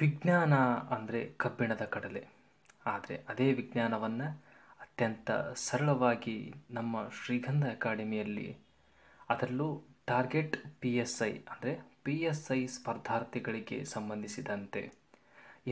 ವಿಜ್ಞಾನ ಅಂದರೆ ಕಬ್ಬಿಣದ ಕಡಲೆ ಆದರೆ ಅದೇ ವಿಜ್ಞಾನವನ್ನು ಅತ್ಯಂತ ಸರಳವಾಗಿ ನಮ್ಮ ಶ್ರೀಗಂಧ ಅಕಾಡೆಮಿಯಲ್ಲಿ ಅದರಲ್ಲೂ ಟಾರ್ಗೆಟ್ ಪಿ ಎಸ್ ಐ ಅಂದರೆ ಪಿ ಎಸ್ ಐ ಸ್ಪರ್ಧಾರ್ಥಿಗಳಿಗೆ ಸಂಬಂಧಿಸಿದಂತೆ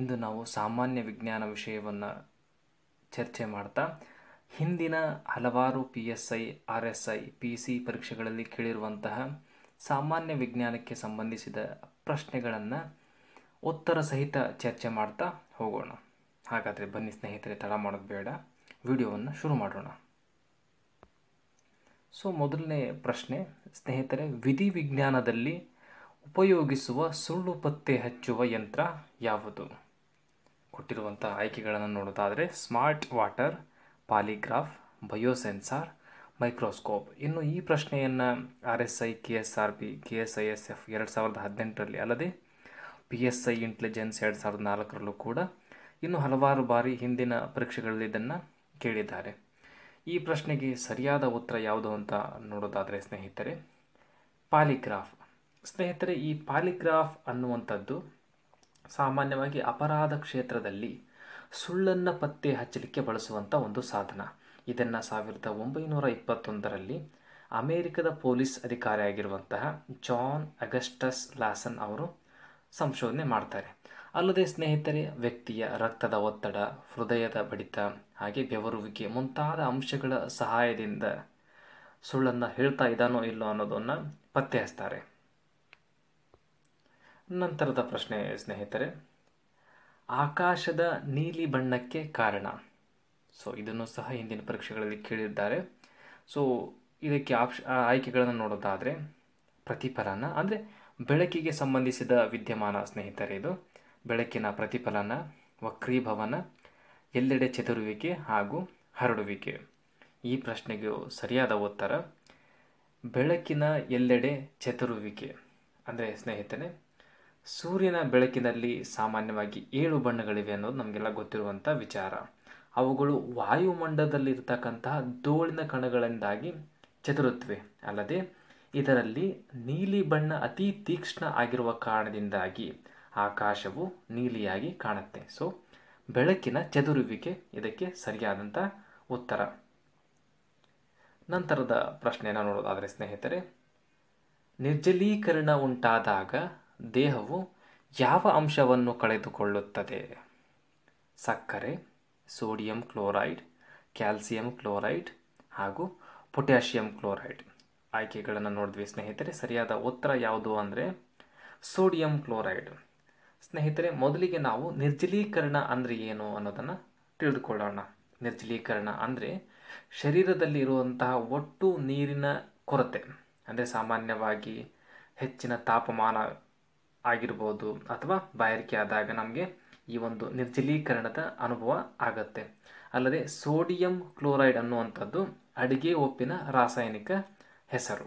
ಇಂದು ನಾವು ಸಾಮಾನ್ಯ ವಿಜ್ಞಾನ ವಿಷಯವನ್ನು ಚರ್ಚೆ ಮಾಡ್ತಾ ಹಿಂದಿನ ಹಲವಾರು P S I R S I P C ಪರೀಕ್ಷೆಗಳಲ್ಲಿ ಕೇಳಿರುವಂತಹ ಸಾಮಾನ್ಯ ವಿಜ್ಞಾನಕ್ಕೆ ಸಂಬಂಧಿಸಿದ ಪ್ರಶ್ನೆಗಳನ್ನು ಉತ್ತರ ಸಹಿತ ಚರ್ಚೆ ಮಾಡ್ತಾ ಹೋಗೋಣ ಹಾಗಾದರೆ ಬನ್ನಿ ಸ್ನೇಹಿತರೆ ತಡ ಮಾಡೋದು ಬೇಡ ವಿಡಿಯೋವನ್ನು ಶುರು ಮಾಡೋಣ ಸೊ ಮೊದಲನೇ ಪ್ರಶ್ನೆ ಸ್ನೇಹಿತರೆ ವಿಧಿವಿಜ್ಞಾನದಲ್ಲಿ ಉಪಯೋಗಿಸುವ ಸುಳ್ಳು ಪತ್ತೆ ಹಚ್ಚುವ ಯಂತ್ರ ಯಾವುದು ಕೊಟ್ಟಿರುವಂಥ ಆಯ್ಕೆಗಳನ್ನು ನೋಡೋದಾದರೆ smart water polygraph biosensor microscope ಇನ್ನು ಈ ಪ್ರಶ್ನೆಯನ್ನು R S I K S R P K S I S F ಎರಡು ಸಾವಿರದ ಹದಿನೆಂಟರಲ್ಲಿ ಅಲ್ಲದೆ ಪಿ ಎಸ್ ಐ ಇಂಟೆಲಿಜೆನ್ಸ್ ಎರಡು ಸಾವಿರದ ನಾಲ್ಕರಲ್ಲೂ ಕೂಡ ಇನ್ನು ಹಲವಾರು ಬಾರಿ ಹಿಂದಿನ ಪರೀಕ್ಷೆಗಳಲ್ಲಿ ಇದನ್ನು ಕೇಳಿದ್ದಾರೆ ಈ ಪ್ರಶ್ನೆಗೆ ಸರಿಯಾದ ಉತ್ತರ ಯಾವುದು ಅಂತ ನೋಡೋದಾದರೆ ಸ್ನೇಹಿತರೆ ಪಾಲಿಗ್ರಾಫ್ ಸ್ನೇಹಿತರೆ ಈ ಪಾಲಿಗ್ರಾಫ್ ಅನ್ನುವಂಥದ್ದು ಸಾಮಾನ್ಯವಾಗಿ ಅಪರಾಧ ಕ್ಷೇತ್ರದಲ್ಲಿ ಸುಳ್ಳನ್ನು ಪತ್ತೆ ಹಚ್ಚಲಿಕ್ಕೆ ಬಳಸುವಂಥ ಒಂದು ಸಾಧನ ಇದನ್ನು ಸಾವಿರದ ಒಂಬೈನೂರ ಇಪ್ಪತ್ತೊಂದರಲ್ಲಿ ಅಮೇರಿಕದ ಪೊಲೀಸ್ ಅಧಿಕಾರಿಯಾಗಿರುವಂತಹ ಜಾನ್ ಅಗಸ್ಟಸ್ ಲಾಸನ್ ಅವರು ಸಂಶೋಧನೆ ಮಾಡ್ತಾರೆ ಅಲ್ಲದೆ ಸ್ನೇಹಿತರೆ ವ್ಯಕ್ತಿಯ ರಕ್ತದ ಒತ್ತಡ ಹೃದಯದ ಬಡಿತ ಹಾಗೆ ಬೆವರುವಿಕೆ ಮುಂತಾದ ಅಂಶಗಳ ಸಹಾಯದಿಂದ ಸುಳ್ಳನ್ನು ಹೇಳ್ತಾ ಇದ್ದಾನೋ ಇಲ್ಲೋ ಅನ್ನೋದನ್ನು ಪತ್ತೆ ಹಚ್ತಾರೆ ನಂತರದ ಪ್ರಶ್ನೆ ಸ್ನೇಹಿತರೆ ಆಕಾಶದ ನೀಲಿ ಬಣ್ಣಕ್ಕೆ ಕಾರಣ ಸೊ ಇದನ್ನು ಸಹ ಹಿಂದಿನ ಪರೀಕ್ಷೆಗಳಲ್ಲಿ ಕೇಳಿದ್ದಾರೆ ಸೊ ಇದಕ್ಕೆ ಆಪ್ಷ ಆಯ್ಕೆಗಳನ್ನು ನೋಡೋದಾದರೆ ಪ್ರತಿಫಲನ ಅಂದರೆ ಬೆಳಕಿಗೆ ಸಂಬಂಧಿಸಿದ ವಿದ್ಯಮಾನ ಸ್ನೇಹಿತರೆ ಇದು ಬೆಳಕಿನ ಪ್ರತಿಫಲನ ವಕ್ರೀಭವನ ಎಲ್ಲೆಡೆ ಚದುರುವಿಕೆ ಹಾಗೂ ಹರಡುವಿಕೆ ಈ ಪ್ರಶ್ನೆಗೂ ಸರಿಯಾದ ಉತ್ತರ ಬೆಳಕಿನ ಎಲ್ಲೆಡೆ ಚದುರುವಿಕೆ ಅಂದರೆ ಸ್ನೇಹಿತರೆ ಸೂರ್ಯನ ಬೆಳಕಿನಲ್ಲಿ ಸಾಮಾನ್ಯವಾಗಿ ಏಳು ಬಣ್ಣಗಳಿವೆ ಅನ್ನೋದು ನಮಗೆಲ್ಲ ಗೊತ್ತಿರುವಂಥ ವಿಚಾರ ಅವುಗಳು ವಾಯುಮಂಡಲದಲ್ಲಿರ್ತಕ್ಕಂತಹ ಧೂಳಿನ ಕಣಗಳಿಂದಾಗಿ ಚದುರುತ್ತವೆ ಅಲ್ಲದೆ ಇದರಲ್ಲಿ ನೀಲಿ ಬಣ್ಣ ಅತಿ ತೀಕ್ಷ್ಣ ಆಗಿರುವ ಕಾರಣದಿಂದಾಗಿ ಆಕಾಶವು ನೀಲಿಯಾಗಿ ಕಾಣುತ್ತೆ ಸೊ ಬೆಳಕಿನ ಚದುರುವಿಕೆ ಇದಕ್ಕೆ ಸರಿಯಾದಂಥ ಉತ್ತರ ನಂತರದ ಪ್ರಶ್ನೆಯನ್ನು ನೋಡೋದಾದರೆ ಸ್ನೇಹಿತರೆ ನಿರ್ಜಲೀಕರಣ ಉಂಟಾದಾಗ ದೇಹವು ಯಾವ ಅಂಶವನ್ನು ಕಳೆದುಕೊಳ್ಳುತ್ತದೆ ಸಕ್ಕರೆ ಸೋಡಿಯಂ ಕ್ಲೋರೈಡ್ ಕ್ಯಾಲ್ಸಿಯಂ ಕ್ಲೋರೈಡ್ ಹಾಗೂ ಪೊಟ್ಯಾಷಿಯಂ ಕ್ಲೋರೈಡ್ ಆಯ್ಕೆಗಳನ್ನು ನೋಡಿದ್ವಿ ಸ್ನೇಹಿತರೆ ಸರಿಯಾದ ಉತ್ತರ ಯಾವುದು ಅಂದರೆ ಸೋಡಿಯಂ ಕ್ಲೋರೈಡ್ ಸ್ನೇಹಿತರೆ ಮೊದಲಿಗೆ ನಾವು ನಿರ್ಜಲೀಕರಣ ಅಂದರೆ ಏನು ಅನ್ನೋದನ್ನು ತಿಳಿದುಕೊಳ್ಳೋಣ ನಿರ್ಜಲೀಕರಣ ಅಂದರೆ ಶರೀರದಲ್ಲಿ ಇರುವಂತಹ ಒಟ್ಟು ನೀರಿನ ಕೊರತೆ ಅಂದರೆ ಸಾಮಾನ್ಯವಾಗಿ ಹೆಚ್ಚಿನ ತಾಪಮಾನ ಆಗಿರ್ಬೋದು ಅಥವಾ ಬಾಯಾರಿಕೆ ಆದಾಗ ನಮಗೆ ಈ ಒಂದು ನಿರ್ಜಲೀಕರಣದ ಅನುಭವ ಆಗತ್ತೆ ಅಲ್ಲದೆ ಸೋಡಿಯಂ ಕ್ಲೋರೈಡ್ ಅನ್ನುವಂಥದ್ದು ಅಡುಗೆ ಒಪ್ಪಿನ ರಾಸಾಯನಿಕ ಹೆಸರು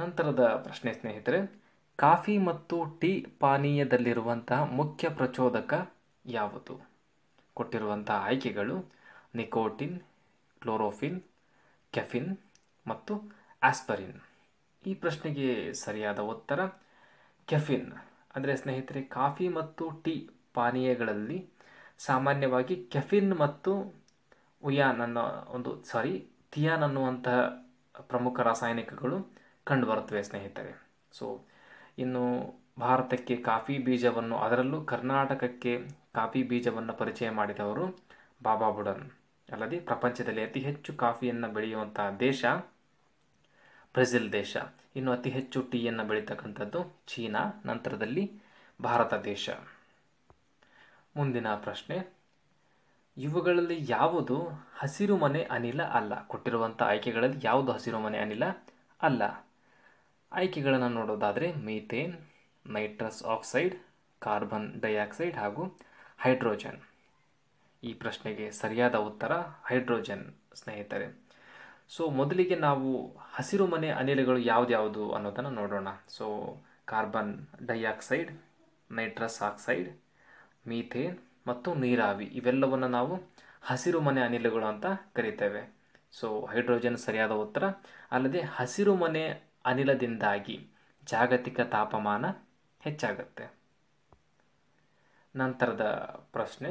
ನಂತರದ ಪ್ರಶ್ನೆ ಸ್ನೇಹಿತರೆ ಕಾಫಿ ಮತ್ತು ಟೀ ಪಾನೀಯದಲ್ಲಿರುವಂತಹ ಮುಖ್ಯ ಪ್ರಚೋದಕ ಯಾವುದು ಕೊಟ್ಟಿರುವಂತಹ ಆಯ್ಕೆಗಳು ನಿಕೋಟಿನ್ ಕ್ಲೋರೋಫಿನ್ ಕೆಫಿನ್ ಮತ್ತು ಆಸ್ಪರಿನ್ ಈ ಪ್ರಶ್ನೆಗೆ ಸರಿಯಾದ ಉತ್ತರ ಕೆಫಿನ್ ಅಂದರೆ ಸ್ನೇಹಿತರೆ ಕಾಫಿ ಮತ್ತು ಟೀ ಪಾನೀಯಗಳಲ್ಲಿ ಸಾಮಾನ್ಯವಾಗಿ ಕೆಫಿನ್ ಮತ್ತು ಉಯಾನ್ ಅನ್ನೋ ಒಂದು ಸಾರಿ ಥಿಯಾನ್ ಅನ್ನುವಂತಹ ಪ್ರಮುಖ ರಾಸಾಯನಿಕಗಳು ಕಂಡುಬರುತ್ತವೆ ಸ್ನೇಹಿತರೆ ಸೊ ಇನ್ನು ಭಾರತಕ್ಕೆ ಕಾಫಿ ಬೀಜವನ್ನು ಅದರಲ್ಲೂ ಕರ್ನಾಟಕಕ್ಕೆ ಕಾಫಿ ಬೀಜವನ್ನು ಪರಿಚಯ ಮಾಡಿದವರು ಬಾಬಾ ಬುಡನ್ ಅಲ್ಲದೆ ಪ್ರಪಂಚದಲ್ಲಿ ಅತಿ ಹೆಚ್ಚು ಕಾಫಿಯನ್ನು ಬೆಳೆಯುವಂತಹ ದೇಶ ಬ್ರೆಜಿಲ್ ದೇಶ ಇನ್ನು ಅತಿ ಹೆಚ್ಚು ಟೀಯನ್ನು ಬೆಳೀತಕ್ಕಂಥದ್ದು ಚೀನಾ ನಂತರದಲ್ಲಿ ಭಾರತ ದೇಶ ಮುಂದಿನ ಪ್ರಶ್ನೆ ಇವುಗಳಲ್ಲಿ ಯಾವುದು ಹಸಿರು ಮನೆ ಅನಿಲ ಅಲ್ಲ ಕೊಟ್ಟಿರುವಂಥ ಆಯ್ಕೆಗಳಲ್ಲಿ ಯಾವುದು ಹಸಿರು ಮನೆ ಅನಿಲ ಅಲ್ಲ ಆಯ್ಕೆಗಳನ್ನು ನೋಡೋದಾದರೆ methane nitrous oxide carbon dioxide ಹಾಗೂ ಹೈಡ್ರೋಜನ್ ಈ ಪ್ರಶ್ನೆಗೆ ಸರಿಯಾದ ಉತ್ತರ ಹೈಡ್ರೋಜನ್ ಸ್ನೇಹಿತರೆ ಸೊ ಮೊದಲಿಗೆ ನಾವು ಹಸಿರು ಮನೆ ಅನಿಲಗಳು ಯಾವುದ್ಯಾವುದು ಅನ್ನೋದನ್ನು ನೋಡೋಣ so carbon dioxide nitrous oxide methane ಮತ್ತು ನೀರಾವಿ ಇವೆಲ್ಲವನ್ನು ನಾವು ಹಸಿರು ಮನೆ ಅನಿಲಗಳು ಅಂತ ಕರಿತೇವೆ ಸೊ ಹೈಡ್ರೋಜನ್ ಸರಿಯಾದ ಉತ್ತರ ಅಲ್ಲದೆ ಹಸಿರು ಮನೆ ಅನಿಲದಿಂದಾಗಿ ಜಾಗತಿಕ ತಾಪಮಾನ ಹೆಚ್ಚಾಗುತ್ತೆ ನಂತರದ ಪ್ರಶ್ನೆ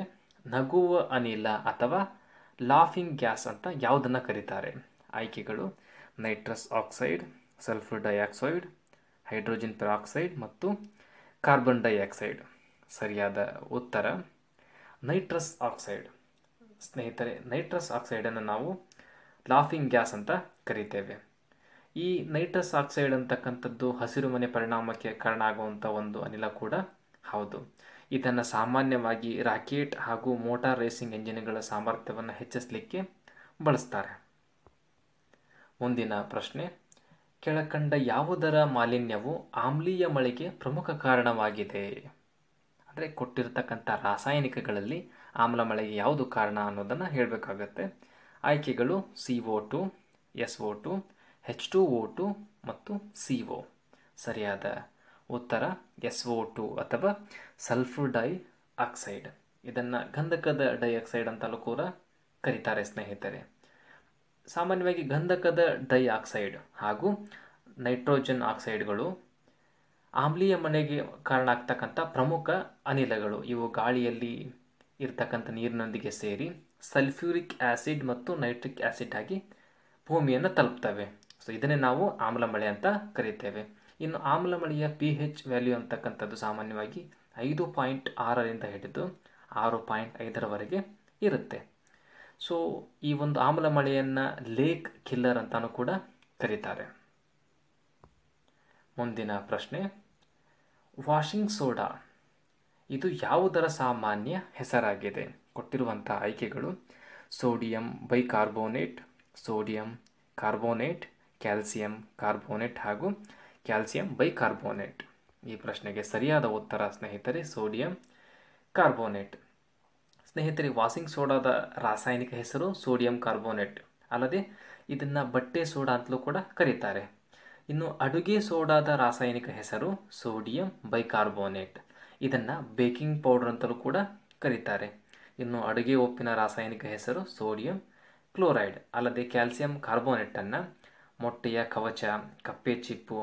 ನಗುವ ಅನಿಲ ಅಥವಾ ಲಾಫಿಂಗ್ ಗ್ಯಾಸ್ ಅಂತ ಯಾವುದನ್ನು ಕರೀತಾರೆ ಆಯ್ಕೆಗಳು nitrous oxide sulphur dioxide hydrogen peroxide ಮತ್ತು ಕಾರ್ಬನ್ ಡೈಆಕ್ಸೈಡ್ ಸರಿಯಾದ ಉತ್ತರ ನೈಟ್ರಸ್ ಆಕ್ಸೈಡ್ ಸ್ನೇಹಿತರೆ ನೈಟ್ರಸ್ ಆಕ್ಸೈಡನ್ನು ನಾವು ಲಾಫಿಂಗ್ ಗ್ಯಾಸ್ ಅಂತ ಕರಿತೇವೆ ಈ ನೈಟ್ರಸ್ ಆಕ್ಸೈಡ್ ಅಂತಕ್ಕಂಥದ್ದು ಹಸಿರು ಮನೆ ಪರಿಣಾಮಕ್ಕೆ ಕಾರಣ ಆಗುವಂಥ ಒಂದು ಅನಿಲ ಕೂಡ ಹೌದು ಇದನ್ನು ಸಾಮಾನ್ಯವಾಗಿ ರಾಕೆಟ್ ಹಾಗೂ ಮೋಟಾರ್ ರೇಸಿಂಗ್ ಎಂಜಿನ್ಗಳ ಸಾಮರ್ಥ್ಯವನ್ನು ಹೆಚ್ಚಿಸಲಿಕ್ಕೆ ಬಳಸ್ತಾರೆ ಮುಂದಿನ ಪ್ರಶ್ನೆ ಕೆಳಕಂಡ ಯಾವುದರ ಮಾಲಿನ್ಯವು ಆಮ್ಲೀಯ ಮಳೆಗೆ ಪ್ರಮುಖ ಕಾರಣವಾಗಿದೆ ಅಂದರೆ ಕೊಟ್ಟಿರ್ತಕ್ಕಂಥ ರಾಸಾಯನಿಕಗಳಲ್ಲಿ ಆಮ್ಲ ಮಳೆಗೆ ಯಾವುದು ಕಾರಣ ಅನ್ನೋದನ್ನು ಹೇಳಬೇಕಾಗತ್ತೆ ಆಯ್ಕೆಗಳು C O two S O two H two O two ಮತ್ತು ಸಿ ಒ ಸರಿಯಾದ ಉತ್ತರ ಎಸ್ ಒ ಟು ಅಥವಾ ಸಲ್ಫರ್ ಡೈ ಆಕ್ಸೈಡ್ ಇದನ್ನು ಗಂಧಕದ ಡೈಆಕ್ಸೈಡ್ ಅಂತಲೂ ಕೂಡ ಕರೀತಾರೆ ಸ್ನೇಹಿತರೆ ಸಾಮಾನ್ಯವಾಗಿ ಗಂಧಕದ ಡೈಆಕ್ಸೈಡ್ ಹಾಗೂ ನೈಟ್ರೋಜನ್ ಆಕ್ಸೈಡ್ಗಳು ಆಮ್ಲೀಯ ಮನೆಗೆ ಕಾರಣ ಆಗ್ತಕ್ಕಂಥ ಪ್ರಮುಖ ಅನಿಲಗಳು ಇವು ಗಾಳಿಯಲ್ಲಿ ಇರ್ತಕ್ಕಂಥ ನೀರಿನೊಂದಿಗೆ ಸೇರಿ ಸಲ್ಫ್ಯೂರಿಕ್ ಆ್ಯಸಿಡ್ ಮತ್ತು ನೈಟ್ರಿಕ್ ಆ್ಯಸಿಡ್ ಆಗಿ ಭೂಮಿಯನ್ನು ತಲುಪ್ತವೆ ಸೊ ಇದನ್ನೇ ನಾವು ಆಮ್ಲ ಮಳೆ ಅಂತ ಕರೀತೇವೆ ಇನ್ನು ಆಮ್ಲ ಮಳೆಯ ಪಿ ಹೆಚ್ ವ್ಯಾಲ್ಯೂ ಅಂತಕ್ಕಂಥದ್ದು ಸಾಮಾನ್ಯವಾಗಿ ಐದು ಪಾಯಿಂಟ್ ಆರರಿಂದ ಹಿಡಿದು ಆರು ಪಾಯಿಂಟ್ ಐದರವರೆಗೆ ಇರುತ್ತೆ ಸೊ ಈ ಒಂದು ಆಮ್ಲ ಮಳೆಯನ್ನು ಲೇಕ್ ಕಿಲ್ಲರ್ ಅಂತಲೂ ಕೂಡ ಕರೀತಾರೆ ಮುಂದಿನ ಪ್ರಶ್ನೆ ವಾಷಿಂಗ್ ಸೋಡಾ ಇದು ಯಾವುದರ ಸಾಮಾನ್ಯ ಹೆಸರಾಗಿದೆ ಕೊಟ್ಟಿರುವಂಥ ಆಯ್ಕೆಗಳು sodium bicarbonate sodium carbonate calcium carbonate ಹಾಗೂ ಕ್ಯಾಲ್ಸಿಯಂ ಬೈಕಾರ್ಬೋನೇಟ್ ಈ ಪ್ರಶ್ನೆಗೆ ಸರಿಯಾದ ಉತ್ತರ ಸ್ನೇಹಿತರೆ ಸೋಡಿಯಂ ಕಾರ್ಬೋನೇಟ್ ಸ್ನೇಹಿತರೆ ವಾಷಿಂಗ್ ಸೋಡಾದ ರಾಸಾಯನಿಕ ಹೆಸರು ಸೋಡಿಯಂ ಕಾರ್ಬೋನೇಟ್ ಅಲ್ಲದೆ ಇದನ್ನು ಬಟ್ಟೆ ಸೋಡಾ ಅಂತಲೂ ಕೂಡ ಕರೀತಾರೆ ಇನ್ನು ಅಡುಗೆ ಸೋಡಾದ ರಾಸಾಯನಿಕ ಹೆಸರು ಸೋಡಿಯಂ ಬೈಕಾರ್ಬೋನೇಟ್ ಇದನ್ನು ಬೇಕಿಂಗ್ ಪೌಡರ್ ಅಂತಲೂ ಕೂಡ ಕರೀತಾರೆ ಇನ್ನು ಅಡುಗೆ ಉಪ್ಪಿನ ರಾಸಾಯನಿಕ ಹೆಸರು ಸೋಡಿಯಂ ಕ್ಲೋರೈಡ್ ಅಲ್ಲದೆ ಕ್ಯಾಲ್ಸಿಯಂ ಕಾರ್ಬೋನೇಟನ್ನು ಮೊಟ್ಟೆಯ ಕವಚ ಕಪ್ಪೆ ಚಿಪ್ಪು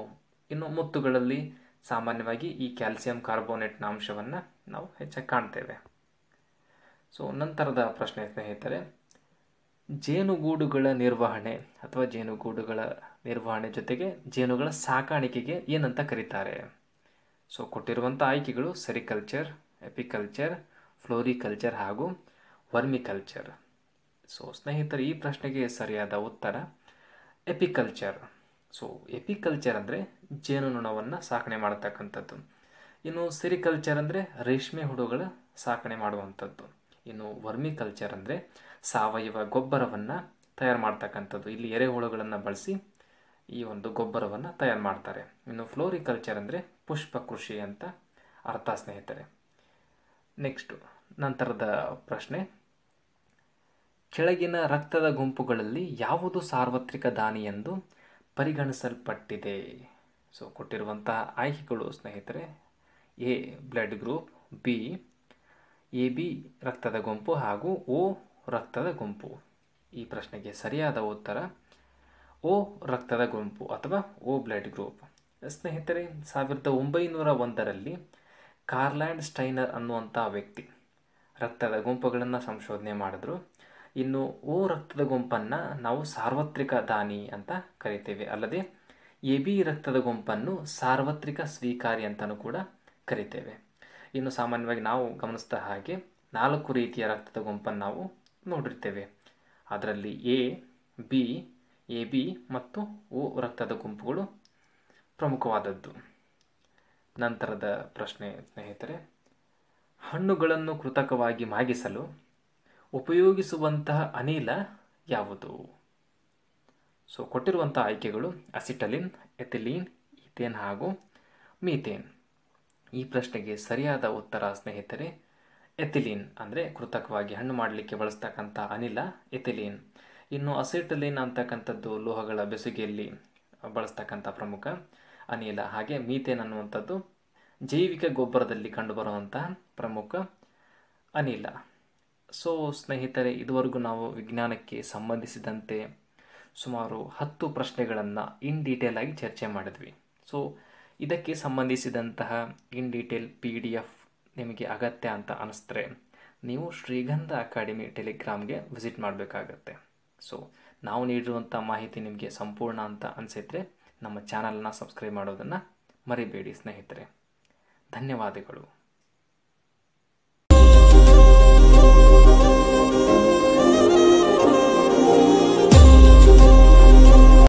ಇನ್ನು ಮುತ್ತುಗಳಲ್ಲಿ ಸಾಮಾನ್ಯವಾಗಿ ಈ ಕ್ಯಾಲ್ಸಿಯಂ ಕಾರ್ಬೋನೇಟ್ನ ಅಂಶವನ್ನು ನಾವು ಹೆಚ್ಚಾಗಿ ಕಾಣ್ತೇವೆ ಸೊ ನಂತರದ ಪ್ರಶ್ನೆ ಸ್ನೇಹಿತರೆ ಜೇನುಗೂಡುಗಳ ನಿರ್ವಹಣೆ ಅಥವಾ ಜೇನುಗೂಡುಗಳ ನಿರ್ವಹಣೆ ಜೊತೆಗೆ ಜೇನುಗಳ ಸಾಕಾಣಿಕೆಗೆ ಏನಂತ ಕರೀತಾರೆ ಸೊ ಕೊಟ್ಟಿರುವಂಥ ಆಯ್ಕೆಗಳು ಸೆರಿಕಲ್ಚರ್ ಎಪಿಕಲ್ಚರ್ ಫ್ಲೋರಿಕಲ್ಚರ್ ಹಾಗೂ ವರ್ಮಿಕಲ್ಚರ್ ಸೊ ಸ್ನೇಹಿತರು ಈ ಪ್ರಶ್ನೆಗೆ ಸರಿಯಾದ ಉತ್ತರ ಎಪಿಕಲ್ಚರ್ ಸೊ ಎಪಿಕಲ್ಚರ್ ಅಂದರೆ ಜೇನುನೊಣವನ್ನು ಸಾಕಣೆ ಮಾಡತಕ್ಕಂಥದ್ದು ಇನ್ನು ಸೆರಿಕಲ್ಚರ್ ಅಂದರೆ ರೇಷ್ಮೆ ಹುಳುಗಳ ಸಾಕಣೆ ಮಾಡುವಂಥದ್ದು ಇನ್ನು ವರ್ಮಿಕಲ್ಚರ್ ಅಂದರೆ ಸಾವಯವ ಗೊಬ್ಬರವನ್ನು ತಯಾರು ಮಾಡ್ತಕ್ಕಂಥದ್ದು ಇಲ್ಲಿ ಎರೆಹುಳುಗಳನ್ನು ಬಳಸಿ ಈ ಒಂದು ಗೊಬ್ಬರವನ್ನು ತಯಾರು ಮಾಡ್ತಾರೆ ಇನ್ನು ಫ್ಲೋರಿಕಲ್ಚರ್ ಅಂದರೆ ಪುಷ್ಪ ಕೃಷಿ ಅಂತ ಅರ್ಥ ಸ್ನೇಹಿತರೆ ನೆಕ್ಸ್ಟು ನಂತರದ ಪ್ರಶ್ನೆ ಕೆಳಗಿನ ರಕ್ತದ ಗುಂಪುಗಳಲ್ಲಿ ಯಾವುದು ಸಾರ್ವತ್ರಿಕ ದಾನಿ ಎಂದು ಪರಿಗಣಿಸಲ್ಪಟ್ಟಿದೆ ಸೊ ಕೊಟ್ಟಿರುವಂತಹ ಆಯ್ಕೆಗಳು ಸ್ನೇಹಿತರೆ A blood group B A B ರಕ್ತದ ಗುಂಪು ಹಾಗೂ ಓ ರಕ್ತದ ಗುಂಪು ಈ ಪ್ರಶ್ನೆಗೆ ಸರಿಯಾದ ಉತ್ತರ ಓ ರಕ್ತದ ಗುಂಪು ಅಥವಾ ಓ ಬ್ಲಡ್ ಗ್ರೂಪ್ ಸ್ನೇಹಿತರೆ ಸಾವಿರದ ಒಂಬೈನೂರ ಒಂದರಲ್ಲಿ ಕಾರ್ಲ್ಯಾಂಡ್ ಸ್ಟೈನರ್ ಅನ್ನುವಂಥ ವ್ಯಕ್ತಿ ರಕ್ತದ ಗುಂಪುಗಳನ್ನು ಸಂಶೋಧನೆ ಮಾಡಿದ್ರು ಇನ್ನು ಓ ರಕ್ತದ ಗುಂಪನ್ನು ನಾವು ಸಾರ್ವತ್ರಿಕ ದಾನಿ ಅಂತ ಕರಿತೇವೆ ಅಲ್ಲದೆ ಎ ಬಿ ರಕ್ತದ ಗುಂಪನ್ನು ಸಾರ್ವತ್ರಿಕ ಸ್ವೀಕಾರಿ ಅಂತಲೂ ಕೂಡ ಕರಿತೇವೆ ಇನ್ನು ಸಾಮಾನ್ಯವಾಗಿ ನಾವು ಗಮನಿಸಿದ ಹಾಗೆ ನಾಲ್ಕು ರೀತಿಯ ರಕ್ತದ ಗುಂಪನ್ನು ನಾವು ನೋಡಿರ್ತೇವೆ ಅದರಲ್ಲಿ ಎ ಬಿ ಎ ಬಿ ಮತ್ತು ಓ ರಕ್ತದ ಗುಂಪುಗಳು ಪ್ರಮುಖವಾದದ್ದು ನಂತರದ ಪ್ರಶ್ನೆ ಸ್ನೇಹಿತರೆ ಹಣ್ಣುಗಳನ್ನು ಕೃತಕವಾಗಿ ಮಾಗಿಸಲು ಉಪಯೋಗಿಸುವಂತಹ ಅನಿಲ ಯಾವುದು ಸೊ ಕೊಟ್ಟಿರುವಂಥ ಆಯ್ಕೆಗಳು ಅಸಿಟಲಿನ್ ಎಥಿಲೀನ್ ಈಥೇನ್ ಹಾಗೂ ಮೀಥೇನ್ ಈ ಪ್ರಶ್ನೆಗೆ ಸರಿಯಾದ ಉತ್ತರ ಸ್ನೇಹಿತರೆ ಎಥಿಲೀನ್ ಅಂದರೆ ಕೃತಕವಾಗಿ ಹಣ್ಣು ಮಾಡಲಿಕ್ಕೆ ಬಳಸ್ತಕ್ಕಂಥ ಅನಿಲ ಎಥಿಲೀನ್ ಇನ್ನು ಅಸೆಟಲಿನ್ ಅಂತಕ್ಕಂಥದ್ದು ಲೋಹಗಳ ಬೆಸುಗೆಯಲ್ಲಿ ಬಳಸ್ತಕ್ಕಂಥ ಪ್ರಮುಖ ಅನಿಲ ಹಾಗೆ ಮೀಥೇನ್ ಅನ್ನುವಂಥದ್ದು ಜೈವಿಕ ಗೊಬ್ಬರದಲ್ಲಿ ಕಂಡುಬರುವಂತಹ ಪ್ರಮುಖ ಅನಿಲ ಸೊ ಸ್ನೇಹಿತರೆ ಇದುವರೆಗೂ ನಾವು ವಿಜ್ಞಾನಕ್ಕೆ ಸಂಬಂಧಿಸಿದಂತೆ ಸುಮಾರು ಹತ್ತು ಪ್ರಶ್ನೆಗಳನ್ನು ಇನ್ ಡೀಟೇಲ್ ಆಗಿ ಚರ್ಚೆ ಮಾಡಿದ್ವಿ ಸೊ ಇದಕ್ಕೆ ಸಂಬಂಧಿಸಿದಂತಹ in detail P D F ನಿಮಗೆ ಅಗತ್ಯ ಅಂತ ಅನಿಸ್ತರೆ ನೀವು ಶ್ರೀಗಂಧ ಅಕಾಡೆಮಿ ಟೆಲಿಗ್ರಾಮ್ಗೆ ವಿಸಿಟ್ ಮಾಡಬೇಕಾಗತ್ತೆ ಸೊ ನಾವು ನೀಡಿರುವಂಥ ಮಾಹಿತಿ ನಿಮಗೆ ಸಂಪೂರ್ಣ ಅಂತ ಅನಿಸಿದರೆ ನಮ್ಮ ಚಾನಲನ್ನ ಸಬ್ಸ್ಕ್ರೈಬ್ ಮಾಡೋದನ್ನು ಮರಿಬೇಡಿ ಸ್ನೇಹಿತರೆ ಧನ್ಯವಾದಗಳು